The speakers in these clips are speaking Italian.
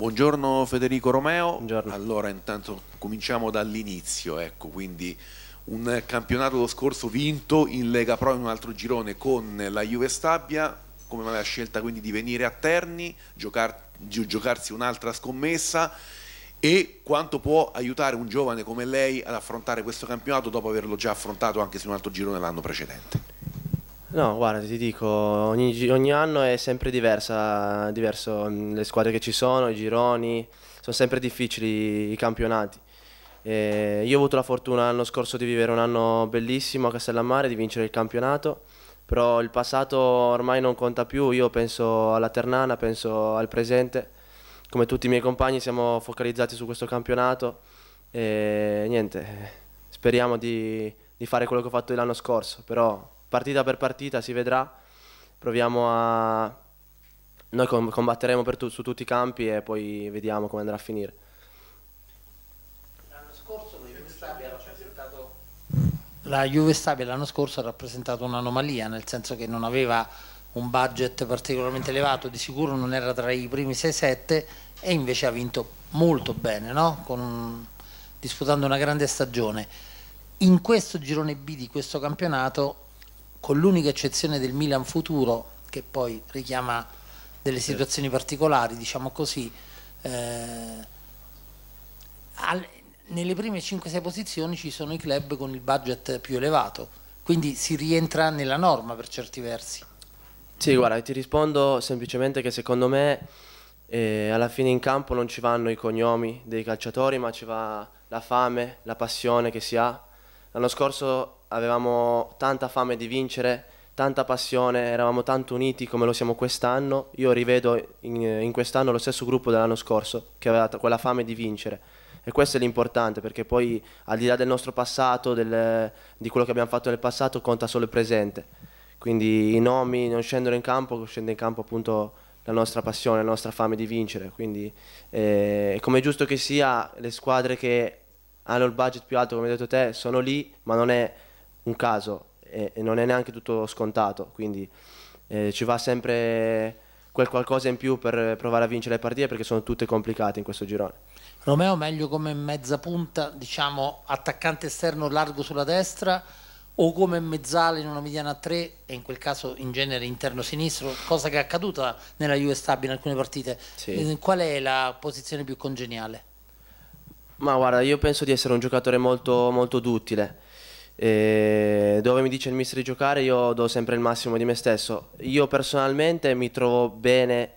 Buongiorno Federico Romeo. Buongiorno. Allora intanto cominciamo dall'inizio, ecco, quindi un campionato lo scorso vinto in Lega Pro in un altro girone con la Juve Stabia, come mai la scelta quindi di venire a Terni, giocar giocarsi un'altra scommessa e quanto può aiutare un giovane come lei ad affrontare questo campionato dopo averlo già affrontato anche su un altro girone l'anno precedente? No, guarda, ti dico, ogni, ogni anno è sempre diversa, diverso mm, le squadre che ci sono, i gironi, sono sempre difficili i campionati. E io ho avuto la fortuna l'anno scorso di vivere un anno bellissimo a Castellammare, di vincere il campionato, però il passato ormai non conta più, io penso alla Ternana, penso al presente, come tutti i miei compagni siamo focalizzati su questo campionato e niente, speriamo di, di fare quello che ho fatto l'anno scorso, però partita per partita si vedrà, proviamo a... Noi combatteremo tu, su tutti i campi e poi vediamo come andrà a finire. L'anno scorso la Juve Stabia rappresentato. La Juve Stabia l'anno scorso ha rappresentato un'anomalia, nel senso che non aveva un budget particolarmente elevato, di sicuro non era tra i primi 6-7 e invece ha vinto molto bene, no? Con, disputando una grande stagione. In questo girone B di questo campionato con l'unica eccezione del Milan futuro, che poi richiama delle certo. situazioni particolari, diciamo così, eh, al, nelle prime 5-6 posizioni ci sono i club con il budget più elevato, quindi si rientra nella norma per certi versi. Sì, guarda, ti rispondo semplicemente che secondo me eh, alla fine in campo non ci vanno i cognomi dei calciatori, ma ci va la fame, la passione che si ha. L'anno scorso avevamo tanta fame di vincere, tanta passione, eravamo tanto uniti come lo siamo quest'anno. Io rivedo in, in quest'anno lo stesso gruppo dell'anno scorso che aveva t- quella fame di vincere. E questo è l'importante perché poi al di là del nostro passato, del, di quello che abbiamo fatto nel passato, conta solo il presente. Quindi i nomi non scendono in campo, scende in campo appunto la nostra passione, la nostra fame di vincere. Quindi eh, come è giusto che sia, le squadre che hanno il budget più alto, come hai detto te, sono lì, ma non è un caso e, e non è neanche tutto scontato, quindi eh, ci va sempre quel qualcosa in più per provare a vincere le partite perché sono tutte complicate in questo girone. Romeo meglio come mezza punta, diciamo attaccante esterno largo sulla destra o come mezzale in una mediana a tre e in quel caso in genere interno sinistro, cosa che è accaduta nella US Tab in alcune partite. Sì. Eh, qual è la posizione più congeniale? Ma guarda, io penso di essere un giocatore molto, molto duttile e eh, dove mi dice il mister di giocare io do sempre il massimo di me stesso. Io personalmente mi trovo bene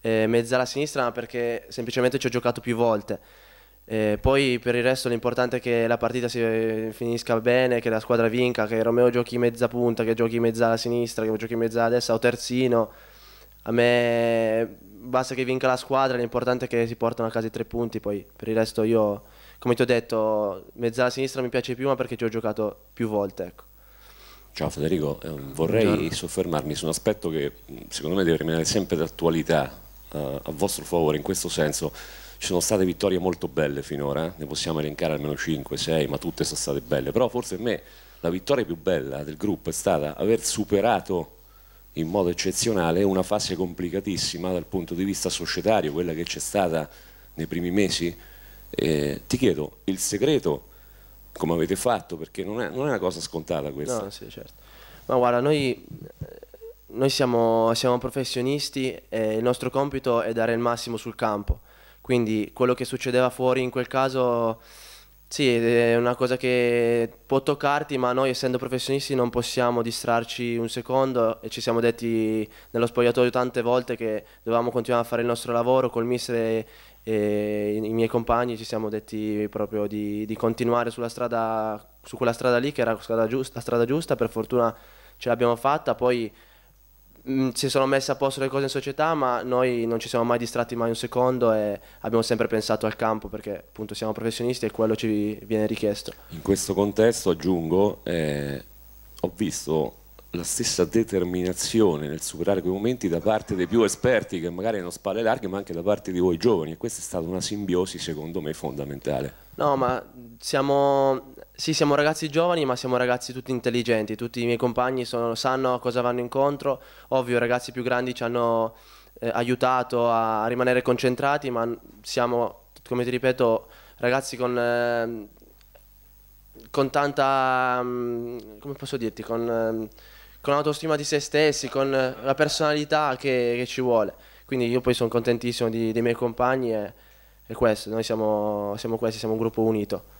eh, alla sinistra ma perché semplicemente ci ho giocato più volte. Eh, poi per il resto l'importante è che la partita si eh, finisca bene, che la squadra vinca, che Romeo giochi mezza punta, che giochi alla sinistra, che giochi alla destra o terzino. A me basta che vinca la squadra, l'importante è che si portano a casa i tre punti, poi per il resto io come ti ho detto, mezzala sinistra mi piace più, ma perché ci ho giocato più volte. Ecco. Ciao Federico, ehm, vorrei Buongiorno. soffermarmi su un aspetto che secondo me deve rimanere sempre d'attualità eh, a vostro favore, in questo senso ci sono state vittorie molto belle finora, eh. ne possiamo elencare almeno 5, 6, ma tutte sono state belle, però forse per me la vittoria più bella del gruppo è stata aver superato in modo eccezionale una fase complicatissima dal punto di vista societario, quella che c'è stata nei primi mesi eh, ti chiedo il segreto, come avete fatto, perché non è, non è una cosa scontata questa. No, sì, certo. Ma guarda, noi, noi siamo, siamo, professionisti e il nostro compito è dare il massimo sul campo, quindi quello che succedeva fuori in quel caso sì, è una cosa che può toccarti, ma noi essendo professionisti non possiamo distrarci un secondo e ci siamo detti nello spogliatoio tante volte che dovevamo continuare a fare il nostro lavoro col mister e i miei compagni ci siamo detti proprio di, di continuare sulla strada, su quella strada lì che era la strada giusta, la strada giusta per fortuna ce l'abbiamo fatta, poi Mm, si sono messe a posto le cose in società, ma noi non ci siamo mai distratti mai un secondo e abbiamo sempre pensato al campo perché appunto siamo professionisti e quello ci viene richiesto. In questo contesto aggiungo, eh, ho visto la stessa determinazione nel superare quei momenti da parte dei più esperti che magari hanno spalle larghe ma anche da parte di voi giovani e questa è stata una simbiosi secondo me fondamentale no ma siamo sì siamo ragazzi giovani ma siamo ragazzi tutti intelligenti tutti i miei compagni sono, sanno a cosa vanno incontro ovvio i ragazzi più grandi ci hanno eh, aiutato a rimanere concentrati ma siamo come ti ripeto ragazzi con eh, con tanta mm, come posso dirti con ehm, con l'autostima di se stessi, con la personalità che, che ci vuole. Quindi io poi sono contentissimo di, dei miei compagni e, e questo, noi siamo, siamo questi, siamo un gruppo unito.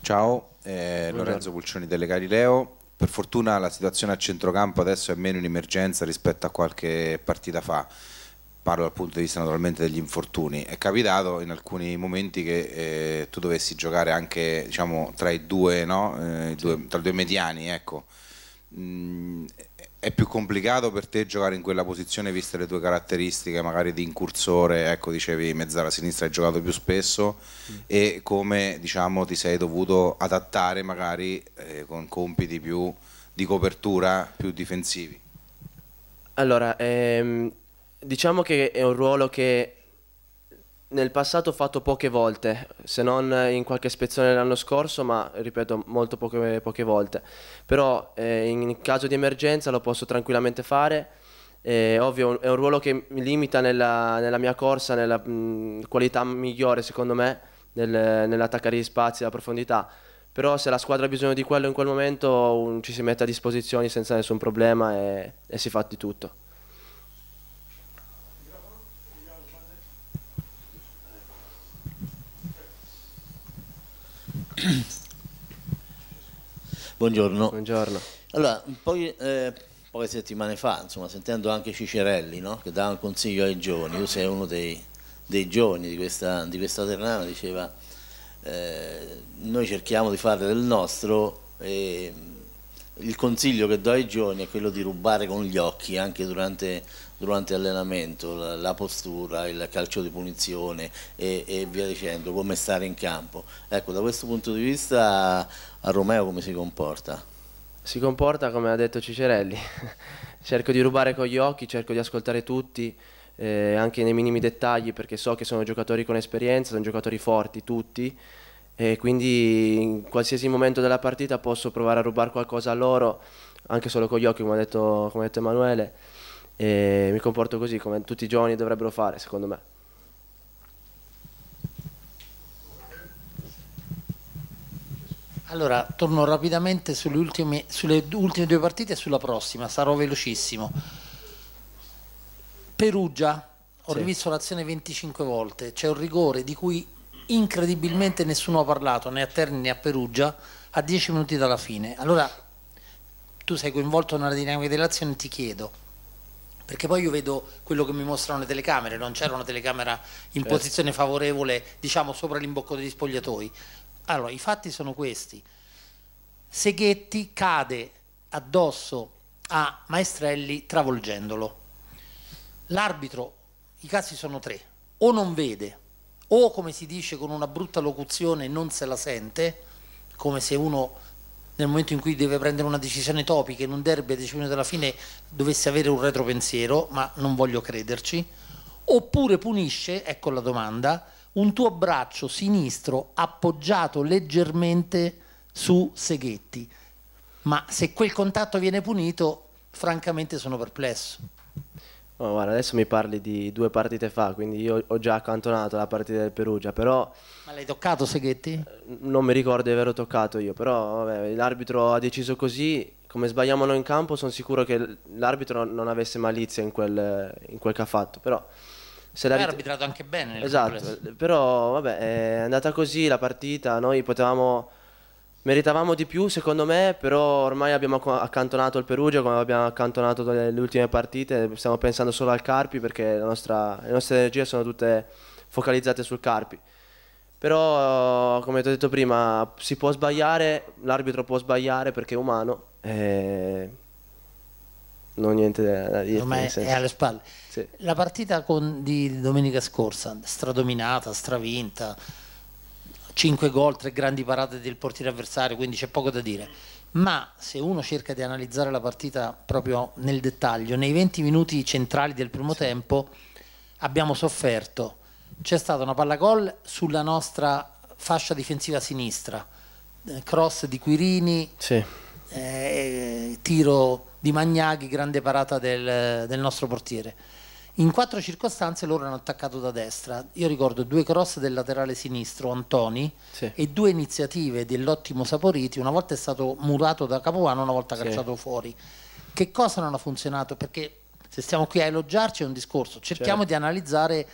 Ciao, eh, Lorenzo Pulcioni delle Galileo. Per fortuna la situazione a centrocampo adesso è meno in emergenza rispetto a qualche partita fa parlo dal punto di vista naturalmente degli infortuni, è capitato in alcuni momenti che eh, tu dovessi giocare anche diciamo, tra i due, no? eh, due, tra due mediani, ecco. Mm, è più complicato per te giocare in quella posizione viste le tue caratteristiche magari di incursore, ecco dicevi mezzala sinistra hai giocato più spesso mm. e come diciamo ti sei dovuto adattare magari eh, con compiti più di copertura, più difensivi? Allora, ehm, Diciamo che è un ruolo che nel passato ho fatto poche volte, se non in qualche spezzone l'anno scorso, ma ripeto molto poche, poche volte. Però eh, in caso di emergenza lo posso tranquillamente fare. Eh, ovvio, è un ruolo che mi limita nella, nella mia corsa, nella mh, qualità migliore secondo me, nel, nell'attaccare gli spazi, la profondità. Però se la squadra ha bisogno di quello in quel momento un, ci si mette a disposizione senza nessun problema e, e si fa di tutto. Buongiorno. Buongiorno. Allora, poi, eh, poche settimane fa, insomma, sentendo anche Cicerelli, no? che dava un consiglio ai giovani, tu sei uno dei, dei giovani di questa, di questa Ternana, diceva eh, noi cerchiamo di fare del nostro e il consiglio che do ai giovani è quello di rubare con gli occhi anche durante, durante l'allenamento, la, la, postura, il calcio di punizione e, e, via dicendo, come stare in campo. Ecco, da questo punto di vista a Romeo come si comporta? Si comporta come ha detto Cicerelli, cerco di rubare con gli occhi, cerco di ascoltare tutti, eh, anche nei minimi dettagli perché so che sono giocatori con esperienza, sono giocatori forti tutti e quindi in qualsiasi momento della partita posso provare a rubare qualcosa a loro, anche solo con gli occhi come ha detto, come ha detto Emanuele, e mi comporto così come tutti i giovani dovrebbero fare secondo me. Allora, torno rapidamente sulle ultime, sulle ultime, due partite e sulla prossima, sarò velocissimo. Perugia, ho sì. rivisto l'azione 25 volte, c'è un rigore di cui incredibilmente nessuno ha parlato, né a Terni né a Perugia, a dieci minuti dalla fine. Allora tu sei coinvolto nella dinamica dell'azione, ti chiedo, perché poi io vedo quello che mi mostrano le telecamere, non c'era una telecamera in certo. posizione favorevole, diciamo, sopra l'imbocco degli spogliatoi. Allora, i fatti sono questi. Seghetti cade addosso a Maestrelli travolgendolo. L'arbitro, i casi sono tre, o non vede o come si dice con una brutta locuzione non se la sente, come se uno nel momento in cui deve prendere una decisione topica in un derby a decisione della fine dovesse avere un retropensiero, ma non voglio crederci, oppure punisce, ecco la domanda, un tuo braccio sinistro appoggiato leggermente su Seghetti. Ma se quel contatto viene punito, francamente sono perplesso. Oh, guarda, adesso mi parli di due partite fa, quindi io ho già accantonato la partita del Perugia, però... Ma l'hai toccato Seghetti? Eh, non mi ricordo di averlo toccato io, però vabbè, l'arbitro ha deciso così, come sbagliamo noi in campo sono sicuro che l'arbitro non avesse malizia in quel, in quel che ha fatto, però... Se l'ha rit- arbitrato anche bene. Esatto, complesse. però vabbè, è andata così la partita, noi potevamo Meritavamo di più secondo me, però ormai abbiamo accantonato il Perugia come abbiamo accantonato le, le ultime partite, stiamo pensando solo al Carpi perché nostra, le nostre energie sono tutte focalizzate sul Carpi. Però come ti ho detto prima, si può sbagliare, l'arbitro può sbagliare perché è umano. E non ho niente da dire. Ormai è alle spalle. Sì. La partita con, di domenica scorsa, stradominata, stravinta 5 gol, 3 grandi parate del portiere avversario, quindi c'è poco da dire. Ma se uno cerca di analizzare la partita proprio nel dettaglio, nei 20 minuti centrali del primo tempo abbiamo sofferto. C'è stata una palla gol sulla nostra fascia difensiva sinistra, eh, cross di Quirini, sì. eh, tiro di Magnaghi, grande parata del, del nostro portiere in quattro circostanze loro hanno attaccato da destra. Io ricordo due cross del laterale sinistro, Antoni, sì. e due iniziative dell'ottimo Saporiti. Una volta è stato murato da Capuano, una volta sì. calciato fuori. Che cosa non ha funzionato? Perché se stiamo qui a elogiarci è un discorso. Cerchiamo certo. di analizzare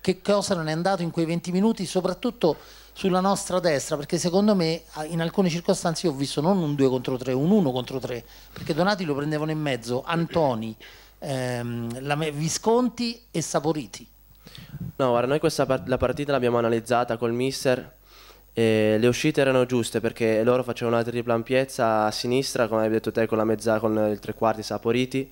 che cosa non è andato in quei 20 minuti, soprattutto sulla nostra destra, perché secondo me in alcune circostanze io ho visto non un 2 contro 3, un 1 contro 3, perché Donati lo prendevano in mezzo, Antoni ehm, Visconti e Saporiti. No, guarda, noi questa part- la partita l'abbiamo analizzata col mister. E le uscite erano giuste perché loro facevano una tripla ampiezza a sinistra, come hai detto te, con la mezza, con il tre quarti Saporiti.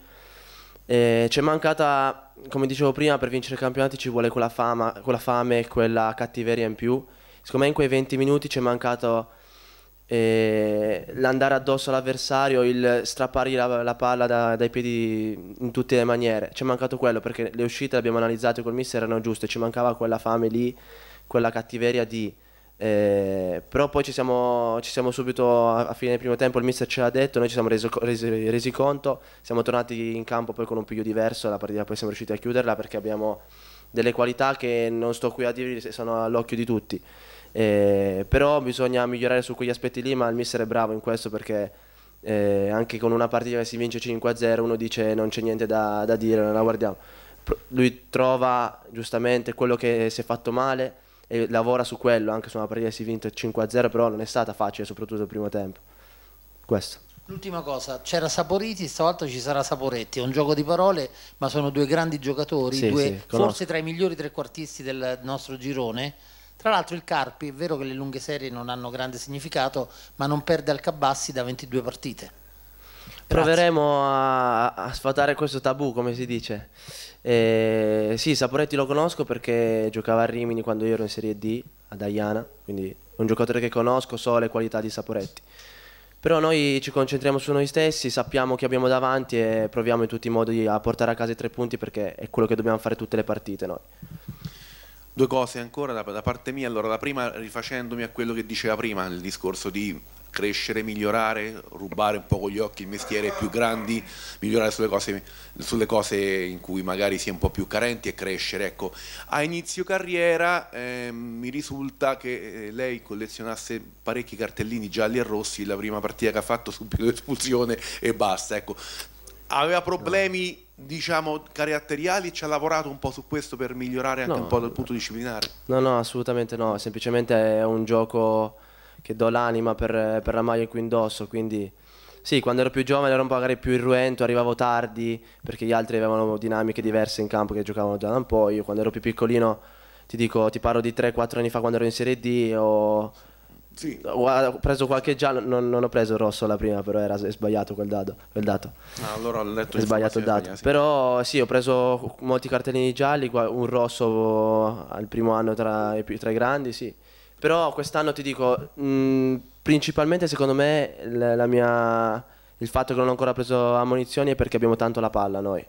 E ci è mancata, come dicevo prima, per vincere i campionati ci vuole quella, fama, quella fame e quella cattiveria in più. Secondo me in quei 20 minuti ci è mancato l'andare addosso all'avversario, il strappargli la, la, palla da, dai piedi in tutte le maniere. Ci è mancato quello perché le uscite le abbiamo analizzate col mister erano giuste, ci mancava quella fame lì, quella cattiveria di... Eh, però poi ci siamo, ci siamo subito a, a, fine del primo tempo il mister ce l'ha detto, noi ci siamo reso, resi, resi, conto, siamo tornati in campo poi con un piglio diverso, la partita poi siamo riusciti a chiuderla perché abbiamo delle qualità che non sto qui a dirvi, sono all'occhio di tutti. Eh, però bisogna migliorare su quegli aspetti lì, ma il mister è bravo in questo perché eh, anche con una partita che si vince 5-0 uno dice eh, non c'è niente da, da dire, non la guardiamo. lui trova giustamente quello che si è fatto male e lavora su quello, anche se una partita si è vinta 5-0, però non è stata facile, soprattutto il primo tempo. Questo. L'ultima cosa, c'era Saporiti, stavolta ci sarà Saporetti, è un gioco di parole, ma sono due grandi giocatori, sì, due, sì, forse tra i migliori trequartisti del nostro girone tra l'altro il Carpi, è vero che le lunghe serie non hanno grande significato, ma non perde al Cabassi da 22 partite. Grazie. Proveremo a, a, sfatare questo tabù, come si dice. Eh, sì, Saporetti lo conosco perché giocava a Rimini quando io ero in Serie D, ad Aiana, quindi è un giocatore che conosco, so le qualità di Saporetti. Però noi ci concentriamo su noi stessi, sappiamo chi abbiamo davanti e proviamo in tutti i modi a portare a casa i tre punti perché è quello che dobbiamo fare tutte le partite noi. Due cose ancora da, da parte mia, allora la prima rifacendomi a quello che diceva prima il discorso di crescere, migliorare, rubare un po' con gli occhi il mestiere più grandi, migliorare sulle cose, sulle cose in cui magari si è un po' più carenti e crescere. Ecco, a inizio carriera eh, mi risulta che eh, lei collezionasse parecchi cartellini gialli e rossi, la prima partita che ha fatto subito espulsione e basta. Ecco, aveva problemi diciamo, caratteriali ci ha lavorato un po' su questo per migliorare anche no, un po' dal punto disciplinare? No, no, assolutamente no, semplicemente è un gioco che do l'anima per, per la maglia qui indosso, quindi sì, quando ero più giovane ero magari più irruento, arrivavo tardi perché gli altri avevano dinamiche diverse in campo che giocavano già da un po', io quando ero più piccolino ti dico, ti parlo di 3-4 anni fa quando ero in Serie D o sì. Ho preso qualche giallo, non, non, ho preso il rosso la prima, però era sbagliato quel, dado, quel dato. Ah, allora ho letto è sbagliato il dato. Però sì, ho preso molti cartellini gialli, un rosso al primo anno tra, tra i grandi, sì. Però quest'anno ti dico, mh, mhmm, principalmente secondo me mia, il fatto che non ho ancora preso ammunizioni è perché abbiamo tanto la palla noi.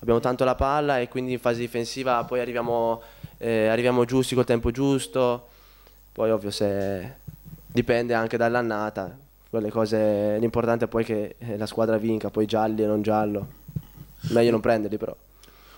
Abbiamo tanto la palla e quindi in fase difensiva poi arriviamo, eh, arriviamo giusti col tempo giusto. Poi ovvio se dipende anche dall'annata. Quelle cose, l'importante è poi che eh, la squadra vinca, poi gialli e non giallo. Meglio non prenderli però.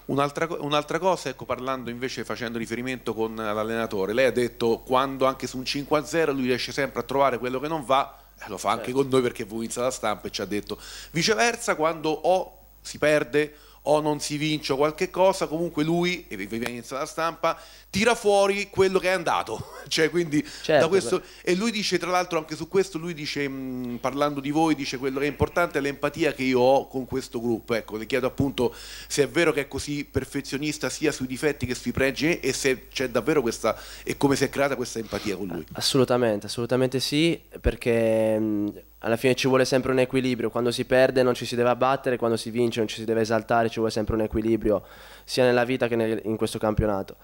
Un'altra, un'altra, cosa, ecco, parlando invece, facendo riferimento con l'allenatore, lei ha detto quando anche su un 5-0 lui riesce sempre a trovare quello che non va, eh, lo fa certo. anche con noi perché Vuinza la stampa e ci ha detto viceversa quando o si perde o non si vince qualche cosa, comunque lui, e vi viene evidenza la stampa, tira fuori quello che è andato. cioè, quindi, certo, questo... E lui dice, tra l'altro anche su questo, lui dice, mh, mm, parlando di voi, dice quello che è importante è l'empatia che io ho con questo gruppo. Ecco, le chiedo appunto se è vero che è così perfezionista sia sui difetti che sui pregi e se c'è davvero questa, e come si è creata questa empatia con lui. Assolutamente, assolutamente sì, perché... Mh, mm, alla fine ci vuole sempre un equilibrio, quando si perde non ci si deve abbattere, quando si vince non ci si deve esaltare, ci vuole sempre un equilibrio sia nella vita che nel, in questo campionato.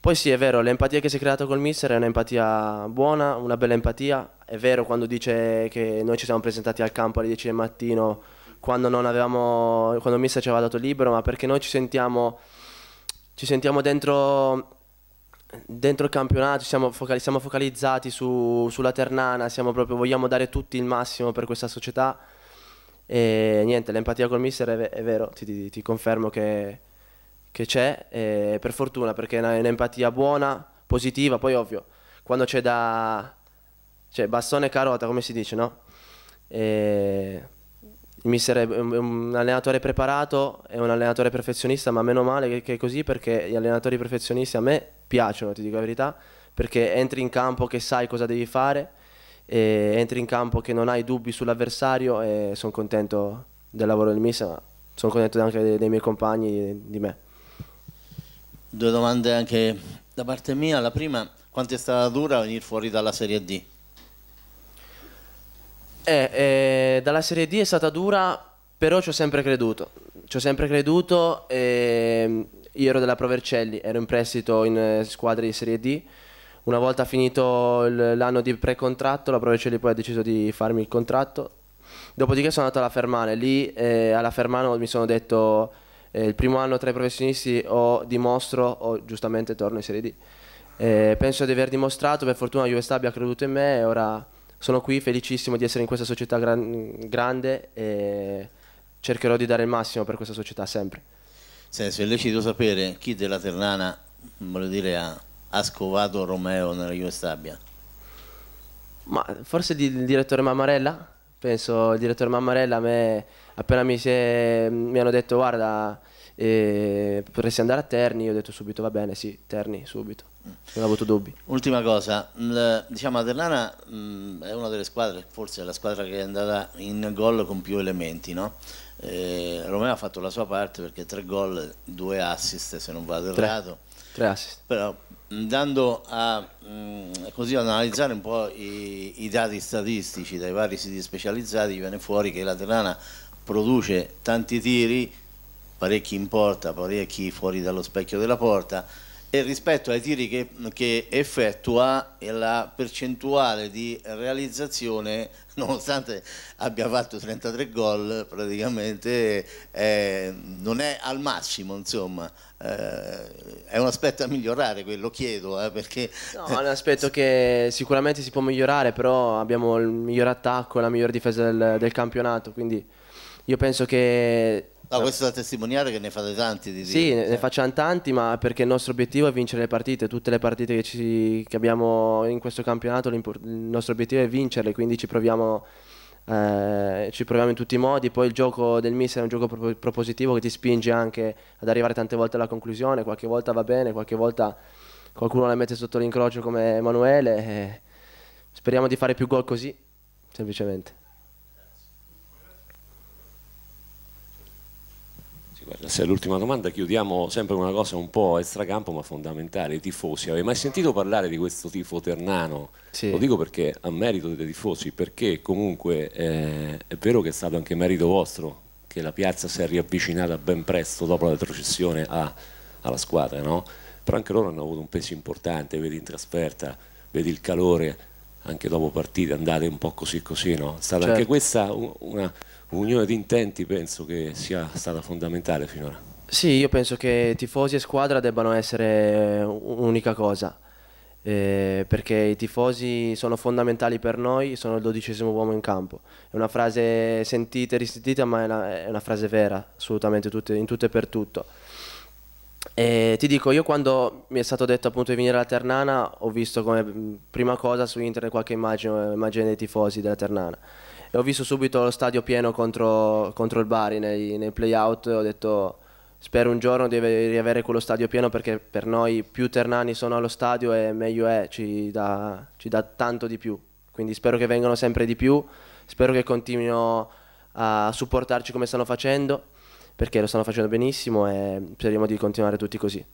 Poi sì, è vero, l'empatia che si è creata col mister è un'empatia buona, una bella empatia, è vero quando dice che noi ci siamo presentati al campo alle 10 del mattino quando, avevamo, quando il mister ci aveva dato libero, ma perché noi ci sentiamo, ci sentiamo dentro dentro il campionato siamo, focali, siamo focalizzati su, sulla Ternana, proprio, vogliamo dare tutti il massimo per questa società e niente, l'empatia col mister è, è vero, ti, ti, ti, confermo che, che c'è, per fortuna perché è un'empatia buona, positiva, poi ovvio, quando c'è da... cioè bastone e carota come si dice, no? E... Il mister è un allenatore preparato, è un allenatore perfezionista, ma meno male che è così perché gli allenatori perfezionisti a me piacciono, ti dico la verità, perché entri in campo che sai cosa devi fare, entri in campo che non hai dubbi sull'avversario e sono contento del lavoro del mister, ma sono contento anche dei, dei miei compagni, di me. Due domande anche da parte mia. La prima, quanto è stata dura venire fuori dalla Serie D? Eh, eh, dalla Serie D è stata dura, però ci ho sempre creduto. Ci ho sempre creduto e ehm, io ero della Provercelli, ero in prestito in eh, squadre di Serie D. Una volta finito l'anno di pre-contratto, la Provercelli poi ha deciso di farmi il contratto. Dopodiché sono andato alla Fermana, lì eh, alla Fermana mi sono detto eh, il primo anno tra i professionisti o dimostro o giustamente torno in Serie D. Eh, penso di aver dimostrato, per fortuna Juventus abbia creduto in me e ora sono qui felicissimo di essere in questa società gran- grande e cercherò di dare il massimo per questa società sempre senso è lecito sapere chi della Ternana dire, ha, ha scovato Romeo nella Juve Stabia. Ma forse il direttore Mammarella? Penso il direttore Mammarella a me, appena mi, se, mi hanno detto guarda eh, potresti andare a Terni, io ho detto subito va bene, sì, Terni subito, mm. non ho avuto dubbi. Ultima cosa, la, diciamo la Ternana mm, è una delle squadre, forse è la squadra che è andata in gol con più elementi, no? Eh, Romeo ha fatto la sua parte perché tre gol, due assist se non vado errato. Tre assist. Però andando a mh, così ad analizzare un po' i, i, dati statistici dai vari siti specializzati viene fuori che la Terana produce tanti tiri, parecchi in porta, parecchi fuori dallo specchio della porta e rispetto ai tiri che, che, effettua la percentuale di realizzazione nonostante abbia fatto 33 gol praticamente eh, non è al massimo insomma eh, è un aspetto a migliorare quello chiedo eh, perché no, è un aspetto che sicuramente si può migliorare però abbiamo il miglior attacco e la miglior difesa del, del campionato quindi io penso che No, cioè- questo da testimoniare che ne fate tanti di Sì, dire. ne cioè. facciamo tanti, ma perché il nostro obiettivo è vincere le partite, tutte le partite che, ci, che abbiamo in questo campionato, il nostro obiettivo è vincerle, quindi ci proviamo, eh, ci proviamo in tutti i modi, poi il gioco del Miss è un gioco pro propositivo che ti spinge anche ad arrivare tante volte alla conclusione, qualche volta va bene, qualche volta qualcuno la mette sotto l'incrocio come Emanuele, eh, speriamo di fare più gol così, semplicemente. se è l'ultima domanda, chiudiamo sempre una cosa un po' extracampo ma fondamentale, i tifosi. Avete mai sentito parlare di questo tifo ternano? Sì. Lo dico perché a merito dei tifosi, perché comunque eh, è vero che è stato anche merito vostro che la piazza si è riavvicinata ben presto dopo la retrocessione a, alla squadra, no? però anche loro hanno avuto un peso importante, vedi in trasferta, vedi il calore, anche dopo partite andate un po' così così, no? È stata certo. anche questa una unione di intenti penso che sia stata fondamentale finora. Sì, io penso che tifosi e squadra debbano essere un'unica cosa, eh, perché i tifosi sono fondamentali per noi, sono il dodicesimo uomo in campo. È una frase sentita e risentita, ma è una, è una frase vera, assolutamente, tutte, in tutto e per tutto. E ti dico, io quando mi è stato detto appunto di venire alla Ternana, ho visto come prima cosa su internet qualche immagine, eh, immagine dei tifosi della Ternana. E ho visto subito lo stadio pieno contro, contro il Bari nei, nei playout. Ho detto, spero un giorno di riavere quello stadio pieno perché per noi più ternani sono allo stadio e meglio è, ci dà, ci dà tanto di più. Quindi spero che vengano sempre di più, spero che continuino a supportarci come stanno facendo perché lo stanno facendo benissimo e speriamo di continuare tutti così.